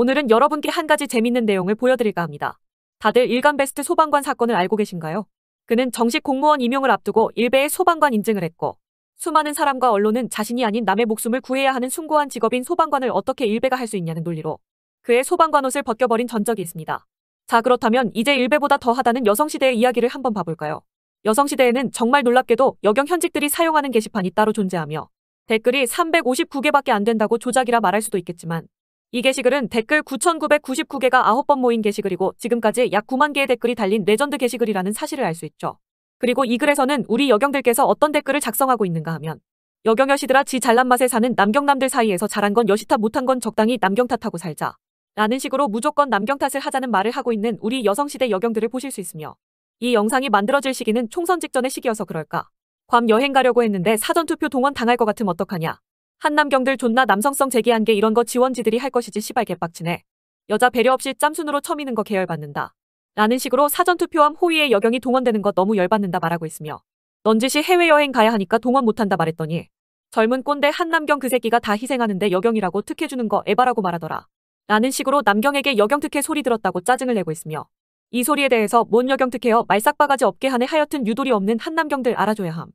오늘은 여러분께 한 가지 재밌는 내용을 보여드릴까 합니다. 다들 일간베스트 소방관 사건을 알고 계신가요? 그는 정식 공무원 임용을 앞두고 일베의 소방관 인증을 했고 수많은 사람과 언론은 자신이 아닌 남의 목숨을 구해야 하는 숭고한 직업인 소방관을 어떻게 일베가 할 수 있냐는 논리로 그의 소방관 옷을 벗겨버린 전적이 있습니다. 자 그렇다면 이제 일베보다 더하다는 여성시대의 이야기를 한번 봐볼까요? 여성시대에는 정말 놀랍게도 여경 현직들이 사용하는 게시판이 따로 존재하며 댓글이 359개밖에 안 된다고 조작이라 말할 수도 있겠지만 이 게시글은 댓글 9,999개가 9번 모인 게시글이고 지금까지 약 9만 개의 댓글이 달린 레전드 게시글이라는 사실을 알 수 있죠. 그리고 이 글에서는 우리 여경들께서 어떤 댓글을 작성하고 있는가 하면 여경여시들아 지 잘난 맛에 사는 남경남들 사이에서 잘한 건 여시 탓 못한 건 적당히 남경 탓하고 살자. 라는 식으로 무조건 남경 탓을 하자는 말을 하고 있는 우리 여성시대 여경들을 보실 수 있으며 이 영상이 만들어질 시기는 총선 직전의 시기여서 그럴까. 괌 여행 가려고 했는데 사전투표 동원 당할 것 같으면 어떡하냐. 한남경들 존나 남성성 제기한 게 이런 거 지원지들이 할 것이지 시발 개빡치네. 여자 배려 없이 짬순으로 처미는 거 계열받는다. 라는 식으로 사전투표함 호위의 여경이 동원되는 거 너무 열받는다 말하고 있으며 넌지시 해외여행 가야 하니까 동원 못한다 말했더니 젊은 꼰대 한남경 그 새끼가 다 희생하는데 여경이라고 특혜주는 거 에바라고 말하더라. 라는 식으로 남경에게 여경 특혜 소리 들었다고 짜증을 내고 있으며 이 소리에 대해서 뭔 여경 특혜여 말싹바가지 없게 하네 하여튼 유돌이 없는 한남경들 알아줘야 함.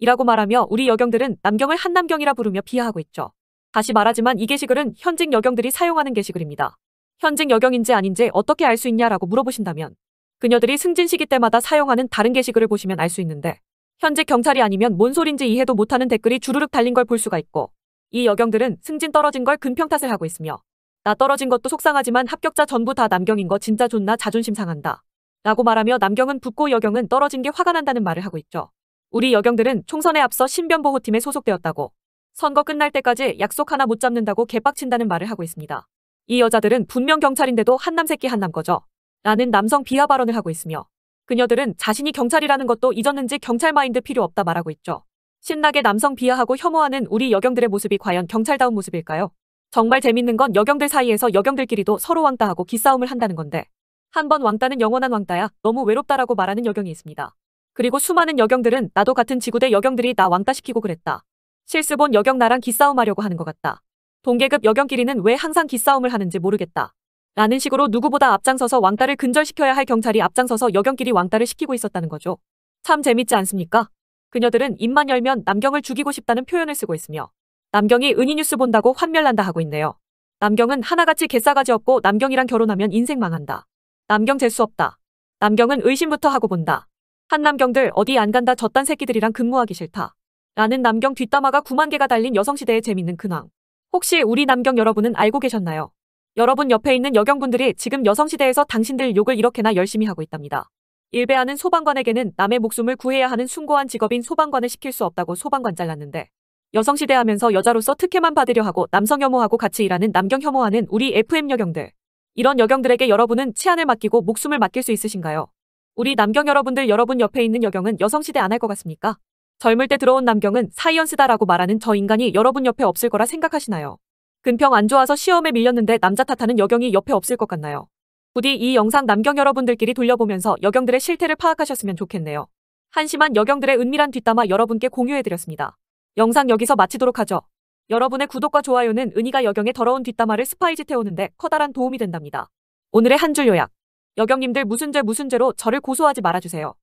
이라고 말하며 우리 여경들은 남경을 한남경이라 부르며 비하하고 있죠. 다시 말하지만 이 게시글은 현직 여경들이 사용하는 게시글입니다. 현직 여경인지 아닌지 어떻게 알 수 있냐라고 물어보신다면 그녀들이 승진 시기 때마다 사용하는 다른 게시글을 보시면 알 수 있는데 현직 경찰이 아니면 뭔 소린지 이해도 못하는 댓글이 주르륵 달린 걸 볼 수가 있고 이 여경들은 승진 떨어진 걸 근평 탓을 하고 있으며 나 떨어진 것도 속상하지만 합격자 전부 다 남경인 거 진짜 존나 자존심 상한다. 라고 말하며 남경은 붙고 여경은 떨어진 게 화가 난다는 말을 하고 있죠. 우리 여경들은 총선에 앞서 신변보호팀에 소속되었다고 선거 끝날 때까지 약속 하나 못 잡는다고 개빡친다는 말을 하고 있습니다. 이 여자들은 분명 경찰인데도 한남 새끼 한남 거죠. 라는 남성 비하 발언을 하고 있으며 그녀들은 자신이 경찰이라는 것도 잊었는지 경찰 마인드 필요 없다 말하고 있죠. 신나게 남성 비하하고 혐오하는 우리 여경들의 모습이 과연 경찰다운 모습일까요? 정말 재밌는 건 여경들 사이에서 여경들끼리도 서로 왕따하고 기싸움을 한다는 건데 한 번 왕따는 영원한 왕따야 너무 외롭다라고 말하는 여경이 있습니다. 그리고 수많은 여경들은 나도 같은 지구대 여경들이 나 왕따시키고 그랬다. 실수본 여경 나랑 기싸움하려고 하는 것 같다. 동계급 여경끼리는 왜 항상 기싸움을 하는지 모르겠다. 라는 식으로 누구보다 앞장서서 왕따를 근절시켜야 할 경찰이 앞장서서 여경끼리 왕따를 시키고 있었다는 거죠. 참 재밌지 않습니까? 그녀들은 입만 열면 남경을 죽이고 싶다는 표현을 쓰고 있으며 남경이 은희뉴스 본다고 환멸난다 하고 있네요. 남경은 하나같이 개싸가지 없고 남경이랑 결혼하면 인생 망한다. 남경 재수 없다. 남경은 의심부터 하고 본다. 한 남경들 어디 안 간다 저딴 새끼들이랑 근무하기 싫다. 라는 남경 뒷담화가 9만 개가 달린 여성시대의 재밌는 근황. 혹시 우리 남경 여러분은 알고 계셨나요? 여러분 옆에 있는 여경분들이 지금 여성시대에서 당신들 욕을 이렇게나 열심히 하고 있답니다. 일배하는 소방관에게는 남의 목숨을 구해야 하는 숭고한 직업인 소방관을 시킬 수 없다고 소방관 잘랐는데 여성시대 하면서 여자로서 특혜만 받으려 하고 남성 혐오하고 같이 일하는 남경 혐오하는 우리 FM 여경들. 이런 여경들에게 여러분은 치안을 맡기고 목숨을 맡길 수 있으신가요? 우리 남경 여러분들 여러분 옆에 있는 여경은 여성시대 안 할 것 같습니까? 젊을 때 들어온 남경은 사이언스다라고 말하는 저 인간이 여러분 옆에 없을 거라 생각하시나요? 근평 안 좋아서 시험에 밀렸는데 남자 탓하는 여경이 옆에 없을 것 같나요? 부디 이 영상 남경 여러분들끼리 돌려보면서 여경들의 실태를 파악하셨으면 좋겠네요. 한심한 여경들의 은밀한 뒷담화 여러분께 공유해드렸습니다. 영상 여기서 마치도록 하죠. 여러분의 구독과 좋아요는 은희가 여경의 더러운 뒷담화를 스파이지태우는데 커다란 도움이 된답니다. 오늘의 한 줄 요약 여경님들 무슨 죄 무슨 죄로 저를 고소하지 말아주세요.